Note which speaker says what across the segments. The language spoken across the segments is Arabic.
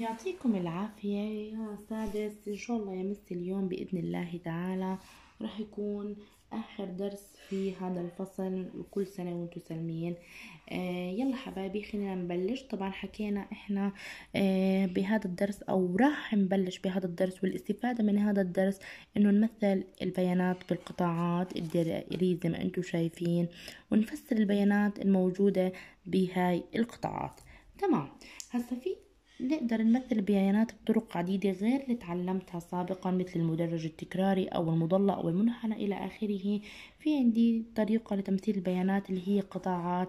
Speaker 1: يعطيكم العافية يا سادس إن شاء الله يمس اليوم بإذن الله تعالى رح يكون آخر درس في هذا الفصل وكل سنة وانتم سالمين آه يلا حبايبي خلينا نبلش طبعا حكينا احنا آه بهذا الدرس أو راح نبلش بهذا الدرس والاستفادة من هذا الدرس إنه نمثل البيانات بالقطاعات الدائرية زي ما انتم شايفين ونفسر البيانات الموجودة بهاي القطاعات تمام هسا في نقدر نمثل البيانات بطرق عديدة غير اللي تعلمتها سابقا مثل المدرج التكراري أو المضلة أو المنحنى إلى آخره في عندي طريقة لتمثيل البيانات اللي هي قطاعات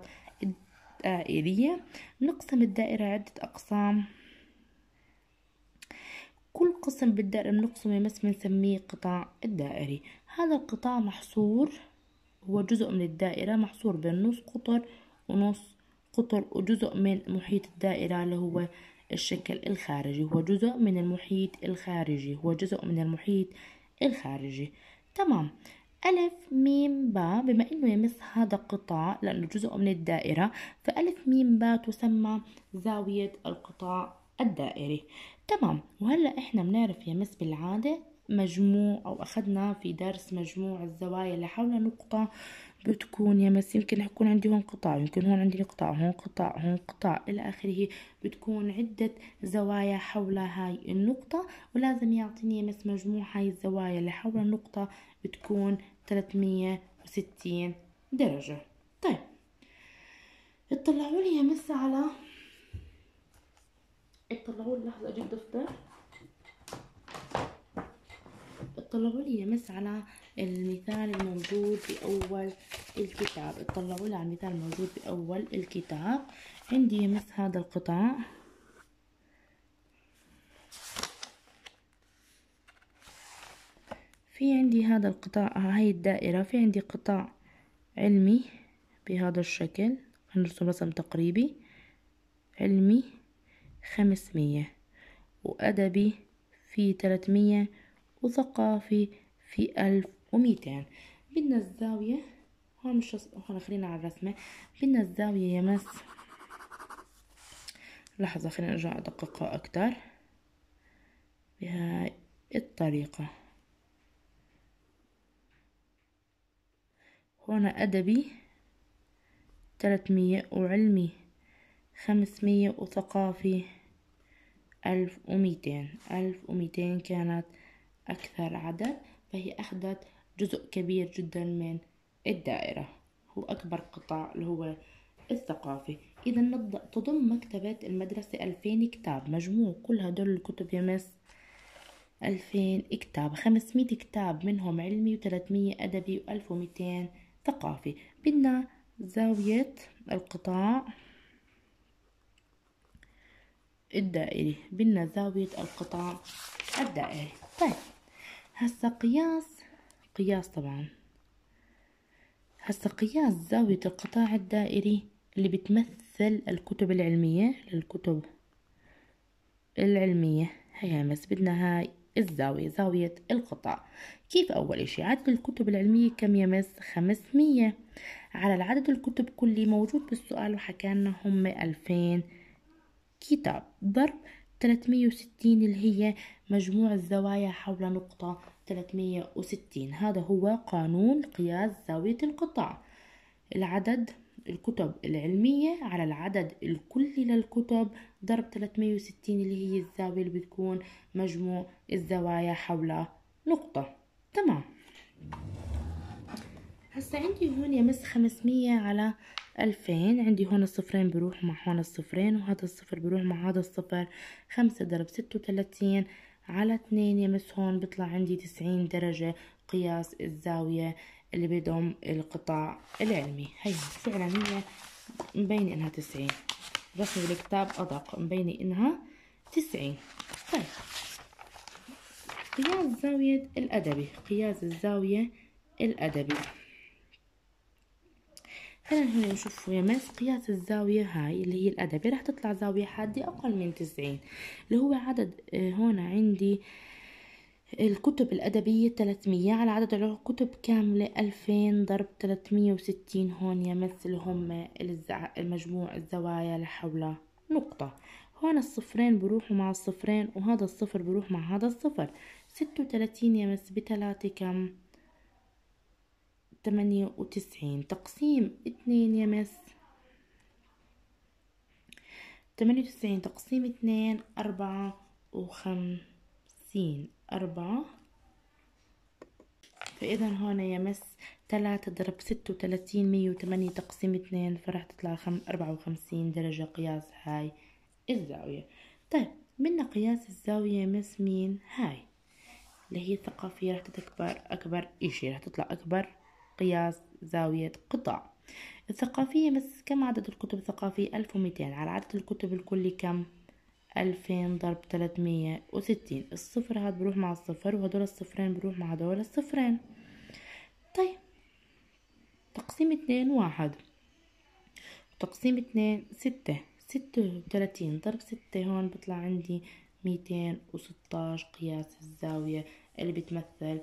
Speaker 1: دائرية نقسم الدائرة عدة أقسام كل قسم بالدائرة بنقسمه مثل بنسميه قطاع الدائري هذا القطاع محصور هو جزء من الدائرة محصور بين نص قطر ونص قطر وجزء من محيط الدائرة اللي هو الشكل الخارجي هو جزء من المحيط الخارجي هو جزء من المحيط الخارجي تمام ألف ميم با بما إنه يمس هذا القطاع لأنه جزء من الدائرة فألف ميم با تسمى زاوية القطاع الدائري تمام وهلأ إحنا بنعرف يمس بالعادة مجموع أو أخذنا في درس مجموع الزوايا اللي حول نقطة بتكون يا مس يمكن يكون عندي هون قطاع يمكن هون عندي قطاع هون قطاع هون قطاع إلى آخره بتكون عدة زوايا حول هاي النقطة ولازم يعطيني يا مس مجموع هاي الزوايا اللي حول النقطة بتكون 360 درجة طيب اطلعوا لي يا مس على اطلعوا لي لحظة أجيب دفتر اطلعوا لي يمس على المثال الموجود بأول الكتاب اطلعوا لي على المثال الموجود بأول الكتاب عندي يمس هذا القطاع في عندي هذا القطاع آه، هاي الدائرة في عندي قطاع علمي بهذا الشكل هنرسم رسم تقريبي علمي خمسمية وأدبي في تلاتمية وثقافي في ألف وميتين بدنا الزاوية هون مش رس... هون خلينا على الرسمة بدنا الزاوية يمس لحظة خلينا ارجع أدققها أكتر بهاي الطريقة هون أدبي تلاتمية وعلمي خمسمية وثقافي ألف وميتين ألف وميتين كانت أكثر عدد فهي أخذت جزء كبير جدا من الدائرة هو أكبر قطاع اللي هو الثقافي إذا تضم مكتبة المدرسة ألفين كتاب مجموع كل هدول الكتب يمس ألفين كتاب خمسمية كتاب منهم علمي وثلاثمية ادبي وألف ومئتين ثقافي بدنا زاوية القطاع الدائري بدنا زاوية القطاع الدائري طيب هسه قياس قياس طبعا هسه قياس زاوية القطاع الدائري اللي بتمثل الكتب العلمية للكتب العلمية هي بس بدنا هاي الزاوية زاوية القطاع كيف أول إشي عدد الكتب العلمية كم يمس خمسمية على العدد الكتب كلي موجود بالسؤال وحكالنا هم ألفين كتاب ضرب 360 اللي هي مجموع الزوايا حول نقطة 360 هذا هو قانون قياس زاوية القطع العدد الكتب العلمية على العدد الكلي للكتب ضرب 360 اللي هي الزاوية اللي بتكون مجموع الزوايا حول نقطة تمام هسا عندي هون يا مس 500 على ألفين عندي هون الصفرين بروح مع هون الصفرين وهذا الصفر بروح مع هذا الصفر خمسة ضرب ستة وتلاتين على اتنين يمس هون بطلع عندي تسعين درجة قياس الزاوية اللي بيضم القطاع العلمي هي فعلا هي مبينة انها تسعين رسم الكتاب أدق مبينة انها تسعين طيب قياس زاوية الأدبي قياس الزاوية الأدبي هلا هنا نشوفوا يا ماس قياس الزاوية هاي اللي هي الأدبي راح تطلع زاوية حادة أقل من تسعين اللي هو عدد آه، هون عندي آه، الكتب الأدبية تلاتمية على عدد الكتب كاملة ألفين ضرب تلاتمية وستين هون اللي هم آه، المجموع الزوايا اللي حول نقطة هون الصفرين بروحوا مع الصفرين وهذا الصفر بروح مع هذا الصفر ستة وتلاتين يمس بتلاتة كم تمانية وتسعين تقسيم اتنين يا مس تمانية وتسعين تقسيم اتنين أربعة وخمسين أربعة فإذا هون يا مس تلاتة ضرب ستة وتلاتين مية وتمانية تقسيم اتنين فرح تطلع خم أربعة وخمسين درجة قياس هاي الزاوية طيب بدنا قياس الزاوية مس مين هاي اللي هي الثقافية رح تتكبر أكبر إشي رح تطلع أكبر قياس زاوية قطع الثقافية بس كم عدد الكتب الثقافية ألف وميتين على عدد الكتب الكلي كم ألفين ضرب تلاتمية وستين الصفر هاد بروح مع الصفر وهدول الصفرين بروح مع هدول الصفرين طيب تقسيم اتنين واحد تقسيم اتنين ستة ستة وتلاتين ضرب ستة هون بطلع عندي ميتين وستاش قياس الزاوية اللي بتمثل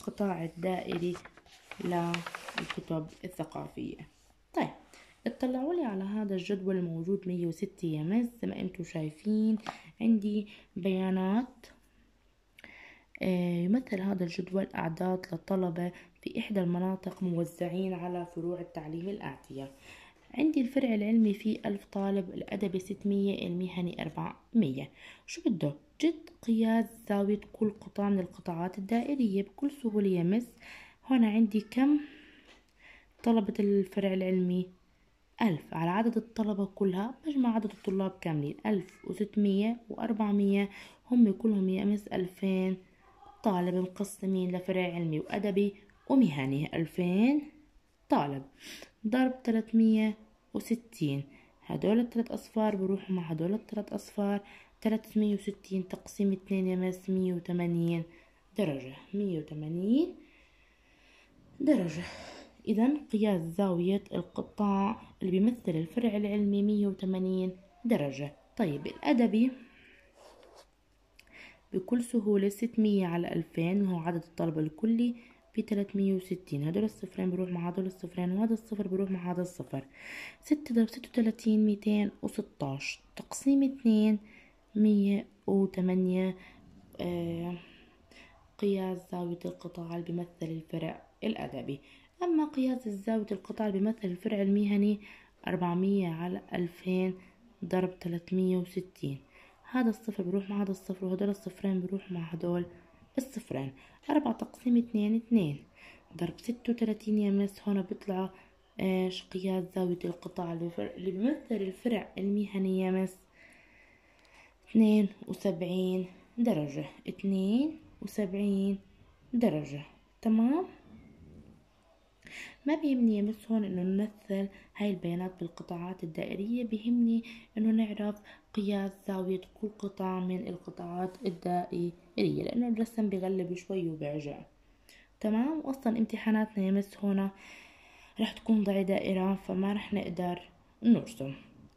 Speaker 1: القطاع الدائري للكتب الثقافية طيب اطلعوا لي على هذا الجدول الموجود 106 يمز زي ما انتم شايفين عندي بيانات آه، يمثل هذا الجدول أعداد للطلبة في إحدى المناطق موزعين على فروع التعليم الآتية عندي الفرع العلمي فيه ألف طالب الأدبي 600 المهني 400 شو بده جد قياس زاوية كل قطعة من القطاعات الدائرية بكل سهولة يمس هنا عندي كم طلبة الفرع العلمي ألف على عدد الطلبة كلها بجمع عدد الطلاب كاملين ألف وستمية وأربعمية هم كلهم يمس ألفين طالب مقسمين لفرع علمي وأدبي ومهني ألفين طالب ضرب 360 هدول التلات أصفار بروحوا مع هدول التلات أصفار 360 تقسيم 2 يمس 180 درجة 180 درجة إذا قياس زاوية القطاع اللي بيمثل الفرع العلمي 180 درجة طيب الأدبي بكل سهولة 600 على 2000 وهو عدد الطلبة الكلي ب 360 هدول الصفرين بروح مع هدول الصفرين وهذا الصفر بروح مع هذا الصفر 6 ضرب 36 216 تقسيم 2 108 آه قياس زاوية القطاع بيمثل الفرع الأدبي أما قياس زاوية القطاع بيمثل الفرع المهني 400 على 2000 ضرب 360 هذا الصفر بروح مع هذا الصفر وهدول الصفرين بروح مع هدول الصفرين أربعة تقسيم اتنين اتنين ضرب ستة وتلاتين يا مس هنا بيطلع إيش آه، قياس زاوية القطع اللي بيمثل الفرع المهني يا مس اتنين وسبعين درجة اتنين وسبعين درجة تمام ما بيهمني يا مس هون انه نمثل هاي البيانات بالقطاعات الدائرية بيهمني انه نعرف قياس زاوية كل قطعة من القطاعات الدائرية الإدارية لأنه الرسم بغلب شوي وبيرجع تمام وأصلا امتحاناتنا يا مس هنا رح تكون ضعي دائرة فما رح نقدر نرسم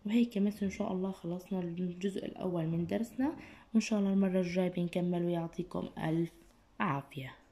Speaker 1: وهيك يا مس إن شاء الله خلصنا الجزء الأول من درسنا وإن شاء الله المرة الجاية بنكمل ويعطيكم ألف عافية